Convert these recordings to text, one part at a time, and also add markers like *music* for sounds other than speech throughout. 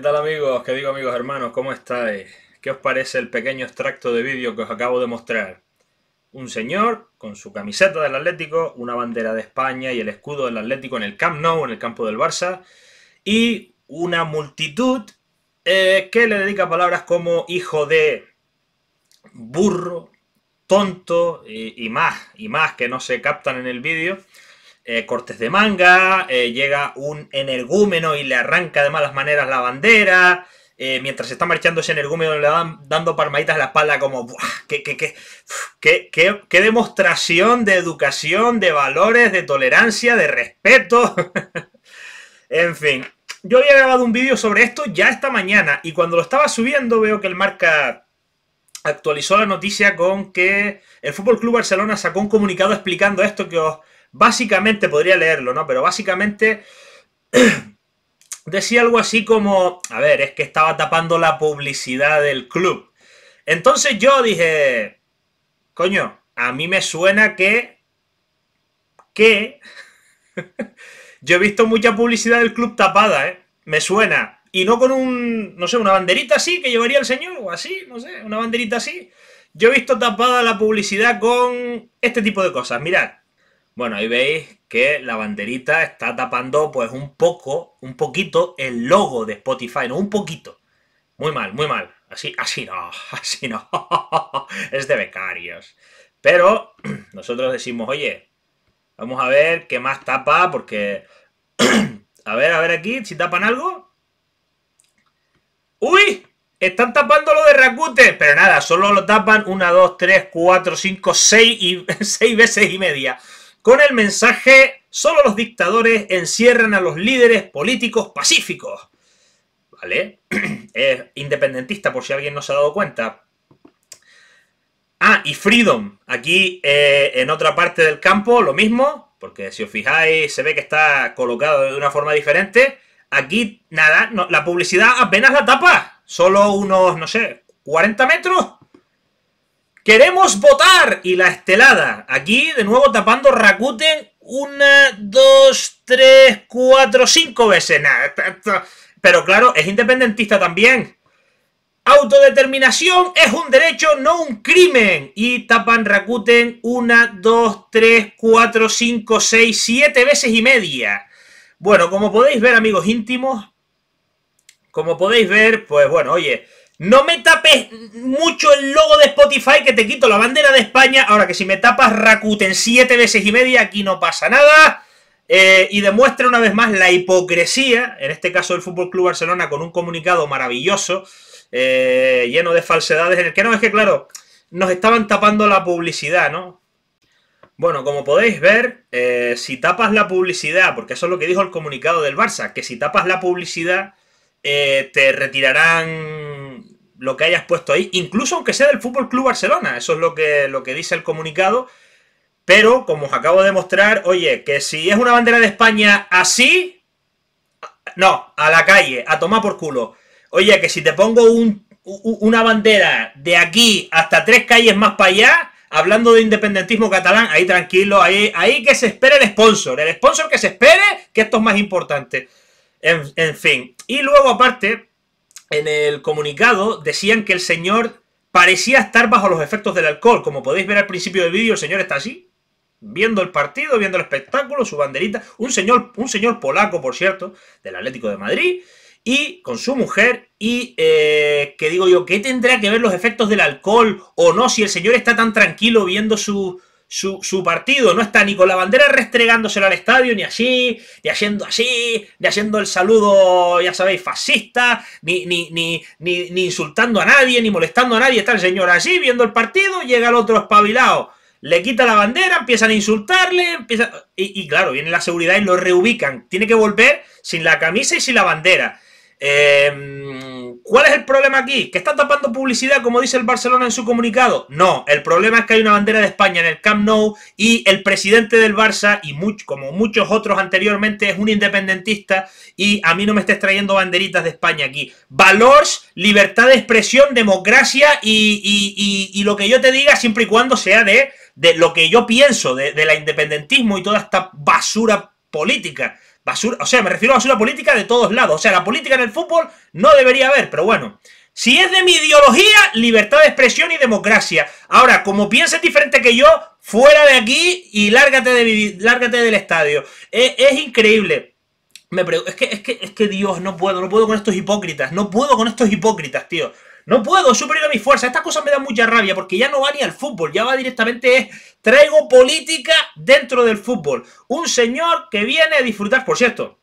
¿qué tal amigos? ¿Qué digo amigos hermanos? ¿Cómo estáis? ¿Qué os parece el pequeño extracto de vídeo que os acabo de mostrar? Un señor con su camiseta del Atlético, una bandera de España y el escudo del Atlético en el Camp Nou, en el campo del Barça, y una multitud eh, que le dedica palabras como hijo de burro, tonto y más, y más que no se captan en el vídeo. Eh, cortes de manga, eh, llega un energúmeno y le arranca de malas maneras la bandera. Eh, mientras está marchando ese energúmeno le van dando palmaditas a la espalda como ¿Qué, qué demostración de educación, de valores, de tolerancia, de respeto! *laughs* en fin, yo había grabado un vídeo sobre esto ya esta mañana y cuando lo estaba subiendo veo que el marca actualizó la noticia con que el Fútbol Club Barcelona sacó un comunicado explicando esto que os Básicamente, podría leerlo, ¿no? Pero básicamente *clears throat* decía algo así como, a ver, es que estaba tapando la publicidad del club. Entonces yo dije, coño, a mí me suena que... que... *laughs* yo he visto mucha publicidad del club tapada, ¿eh? Me suena. Y no con un, no sé, una banderita así que llevaría el señor, o así, no sé, una banderita así. Yo he visto tapada la publicidad con este tipo de cosas. Mirad, bueno, ahí veis que la banderita está tapando pues un poco, un poquito el logo de Spotify, no un poquito. Muy mal, muy mal. Así, así no, *laughs* así no. *laughs* es de becarios. Pero *clears throat* nosotros decimos, oye, vamos a ver qué más tapa, porque... *clears throat* a ver, a ver aquí, si tapan algo. ¡Uy! Están tapando lo de Rakuten. Pero nada, solo lo tapan una, dos, tres, cuatro, cinco, seis, y *laughs* seis veces y media con el mensaje solo los dictadores encierran a los líderes políticos pacíficos. ¿Vale? *clears throat* Es independentista por si alguien no se ha dado cuenta. Ah, y Freedom. Aquí eh, en otra parte del campo lo mismo, porque si os fijáis se ve que está colocado de una forma diferente. Aquí nada, la publicidad apenas la tapa. Solo unos, no sé, 40 metros ¡Queremos votar! Y la estelada. Aquí, de nuevo, tapando Rakuten una, dos, tres, cuatro, cinco veces. pero claro, es independentista también. Autodeterminación es un derecho, no un crimen. Y tapan Rakuten una, dos, tres, cuatro, cinco, seis, siete veces y media. Bueno, como podéis ver, amigos íntimos, como podéis ver, pues bueno, oye, no me tapes mucho el logo de Spotify que te quito la bandera de España. Ahora que si me tapas Rakuten siete veces y media, aquí no pasa nada. Eh, y demuestra una vez más la hipocresía, en este caso del FC Club Barcelona, con un comunicado maravilloso, eh, lleno de falsedades, en el que no es que, claro, nos estaban tapando la publicidad, ¿no? Bueno, como podéis ver, eh, si tapas la publicidad, porque eso es lo que dijo el comunicado del Barça, que si tapas la publicidad, te retirarán lo que hayas puesto ahí, incluso aunque sea del Fútbol Club Barcelona. Eso es lo que, lo que dice el comunicado. Pero, como os acabo de mostrar, oye, que si es una bandera de España así, no, a la calle, a tomar por culo. Oye, que si te pongo una bandera de aquí hasta tres calles más para allá, hablando de independentismo catalán, ahí tranquilo, ahí, ahí que se espere el sponsor, el sponsor que se espere, que esto es más importante. en fin. Y luego, aparte, en el comunicado decían que el señor parecía estar bajo los efectos del alcohol. Como podéis ver al principio del vídeo, el señor está así, viendo el partido, viendo el espectáculo, su banderita. Un señor, un señor polaco, por cierto, del Atlético de Madrid, y con su mujer. Y eh, que digo yo, ¿qué tendrá que ver los efectos del alcohol o no? Si el señor está tan tranquilo viendo su, su, partido. No está ni con la bandera restregándosela al estadio, ni así, ni haciendo así, ni haciendo el saludo, ya sabéis, fascista, ni, ni, ni, ni insultando a nadie, ni molestando a nadie. Está el señor allí viendo el partido, llega el otro espabilado. Le quita la bandera, empiezan a insultarle, empieza y, y claro, viene la seguridad y lo reubican. Tiene que volver sin la camisa y sin la bandera. Eh, ¿Cuál es el problema aquí? ¿Que está tapando publicidad como dice el Barcelona en su comunicado? No, el problema es que hay una bandera de España en el Camp Nou y el presidente del Barça, y como muchos otros anteriormente, es un independentista y a mí no me estés trayendo banderitas de España aquí. Valores, libertad de expresión, democracia y, lo que yo te diga siempre y cuando sea de, lo que yo pienso, de, de la independentismo y toda esta basura política. Basura, o sea, me refiero a basura política de todos lados. O sea, la política en el fútbol no debería haber, pero bueno. Si es de mi ideología, libertad de expresión y democracia. Ahora, como pienses diferente que yo, fuera de aquí y lárgate, de, lárgate del estadio. E, es, increíble. Me es que, es, que, es que Dios, no puedo, no puedo con estos hipócritas. No puedo con estos hipócritas, tío. No puedo superar a mi fuerza. Estas cosas me dan mucha rabia porque ya no va ni al fútbol, ya va directamente es traigo política dentro del fútbol. Un señor que viene a disfrutar, por cierto.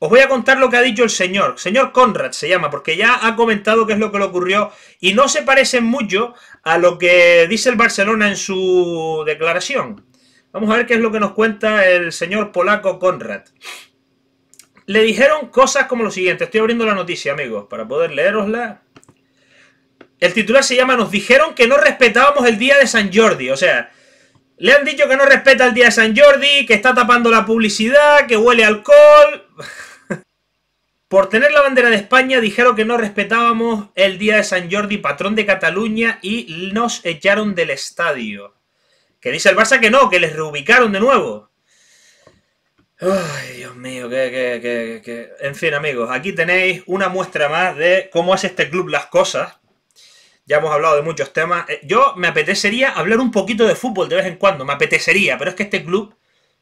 Os voy a contar lo que ha dicho el señor. Señor Conrad se llama, porque ya ha comentado qué es lo que le ocurrió. Y no se parece mucho a lo que dice el Barcelona en su declaración. Vamos a ver qué es lo que nos cuenta el señor polaco Conrad. Le dijeron cosas como lo siguiente. Estoy abriendo la noticia, amigos, para poder leerosla. El titular se llama Nos dijeron que no respetábamos el día de San Jordi. O sea, le han dicho que no respeta el día de San Jordi, que está tapando la publicidad, que huele alcohol. *laughs* Por tener la bandera de España dijeron que no respetábamos el día de San Jordi, patrón de Cataluña, y nos echaron del estadio. Que dice el Barça que no, que les reubicaron de nuevo. Ay, Dios mío, que, que, que, que... En fin, amigos, aquí tenéis una muestra más de cómo hace este club las cosas. Ya hemos hablado de muchos temas. Eh, yo me apetecería hablar un poquito de fútbol de vez en cuando, me apetecería, pero es que este club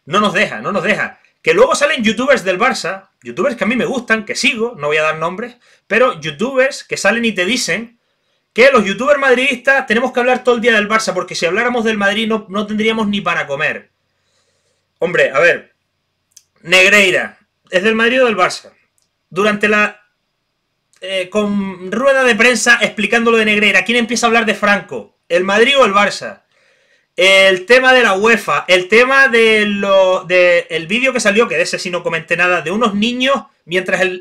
no nos deja, no nos deja. Que luego salen youtubers del Barça, youtubers que a mí me gustan, que sigo, no voy a dar nombres, pero youtubers que salen y te dicen que los youtubers madridistas tenemos que hablar todo el día del Barça, porque si habláramos del Madrid no, no tendríamos ni para comer. Hombre, a ver, Negreira, ¿es del Madrid o del Barça? Durante la eh, con rueda de prensa explicándolo de negrera ¿Quién empieza a hablar de Franco? ¿El Madrid o el Barça? El tema de la UEFA, el tema de lo, vídeo que salió, que de ese sí no comenté nada, de unos niños, mientras el,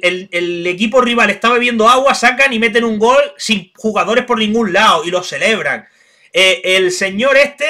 equipo rival estaba bebiendo agua, sacan y meten un gol sin jugadores por ningún lado y lo celebran. Eh, el señor este,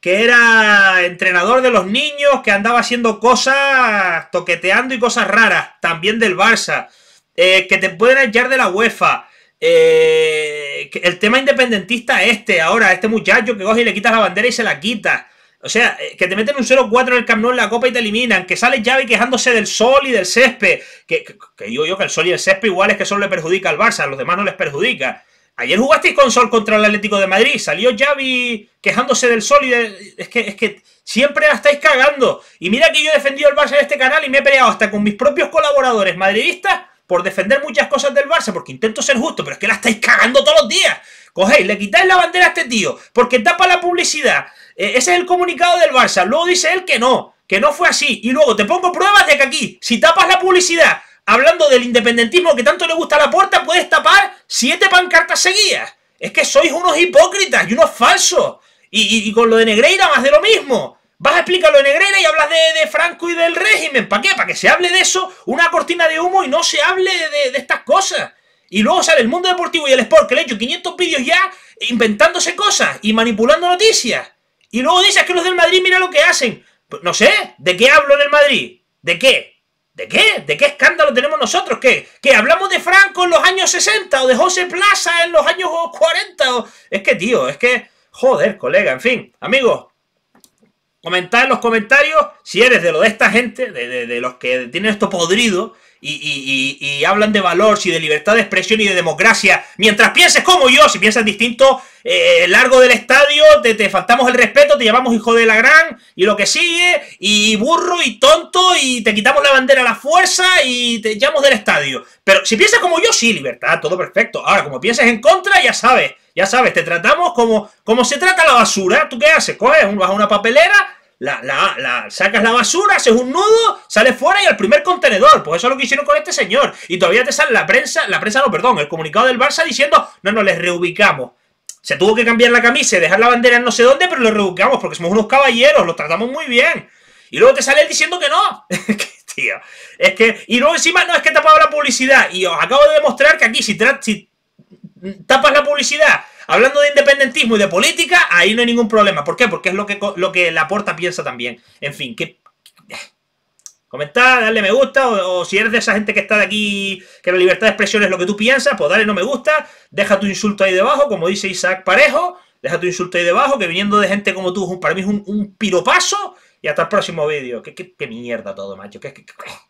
que era entrenador de los niños, que andaba haciendo cosas, toqueteando y cosas raras, también del Barça. Eh, que te pueden hallar de la UEFA. Eh, el tema independentista este, ahora, este muchacho que coge y le quitas la bandera y se la quita. O sea, eh, que te meten un 0-4 en el Camp en la Copa y te eliminan. Que sale Xavi quejándose del sol y del césped. Que, que, digo yo que el sol y el césped igual es que solo le perjudica al Barça, a los demás no les perjudica. Ayer jugasteis con sol contra el Atlético de Madrid. Salió Xavi quejándose del sol y de... Es que, es que siempre la estáis cagando. Y mira que yo he defendido al Barça en este canal y me he peleado hasta con mis propios colaboradores madridistas por defender muchas cosas del Barça, porque intento ser justo, pero es que la estáis cagando todos los días. Cogéis, le quitáis la bandera a este tío, porque tapa la publicidad. Eh, ese es el comunicado del Barça. Luego dice él que no, que no fue así. Y luego te pongo pruebas de que aquí, si tapas la publicidad, hablando del independentismo que tanto le gusta a la puerta, puedes tapar siete pancartas seguidas. Es que sois unos hipócritas y unos falsos. Y, y con lo de Negreira, más de lo mismo. Vas a explicarlo en Negrera y hablas de, de, Franco y del régimen. ¿Para qué? Para que se hable de eso, una cortina de humo y no se hable de, estas cosas. Y luego sale el mundo deportivo y el sport, que le he hecho 500 vídeos ya inventándose cosas y manipulando noticias. Y luego dices que los del Madrid mira lo que hacen. Pues, no sé, ¿de qué hablo en el Madrid? ¿De qué? ¿De qué? ¿De qué escándalo tenemos nosotros? ¿Qué? ¿Que hablamos de Franco en los años 60 o de José Plaza en los años 40? O... Es que, tío, es que... Joder, colega, en fin. Amigos, Comentad en los comentarios si eres de lo de esta gente, de, de los que tienen esto podrido y, hablan de valor, y de libertad de expresión y de democracia. Mientras pienses como yo, si piensas distinto, eh, largo del estadio, te, faltamos el respeto, te llamamos hijo de la gran y lo que sigue, y burro y tonto y te quitamos la bandera a la fuerza y te llamamos del estadio. Pero si piensas como yo, sí, libertad, todo perfecto. Ahora, como piensas en contra, ya sabes, ya sabes, te tratamos como, como se trata la basura. ¿Tú qué haces? Coges, vas a una papelera la, la, sacas la basura, haces un nudo, sales fuera y al primer contenedor. Pues eso es lo que hicieron con este señor. Y todavía te sale la prensa, la prensa no, perdón, el comunicado del Barça diciendo, no, no, les reubicamos. Se tuvo que cambiar la camisa y dejar la bandera en no sé dónde, pero lo reubicamos porque somos unos caballeros, los tratamos muy bien. Y luego te sale él diciendo que no. *laughs* Tío, es que... Y luego encima, no, es que he tapado la publicidad. Y os acabo de demostrar que aquí, si tapas la publicidad Hablando de independentismo y de política, ahí no hay ningún problema. ¿Por qué? Porque es lo que, lo que Laporta piensa también. En fin, que... Comentad, dale me gusta, o, si eres de esa gente que está de aquí, que la libertad de expresión es lo que tú piensas, pues dale no me gusta, deja tu insulto ahí debajo, como dice Isaac Parejo, deja tu insulto ahí debajo, que viniendo de gente como tú, para mí es un, un piropaso, y hasta el próximo vídeo. ¿Qué, mierda todo, macho? ¿Qué, qué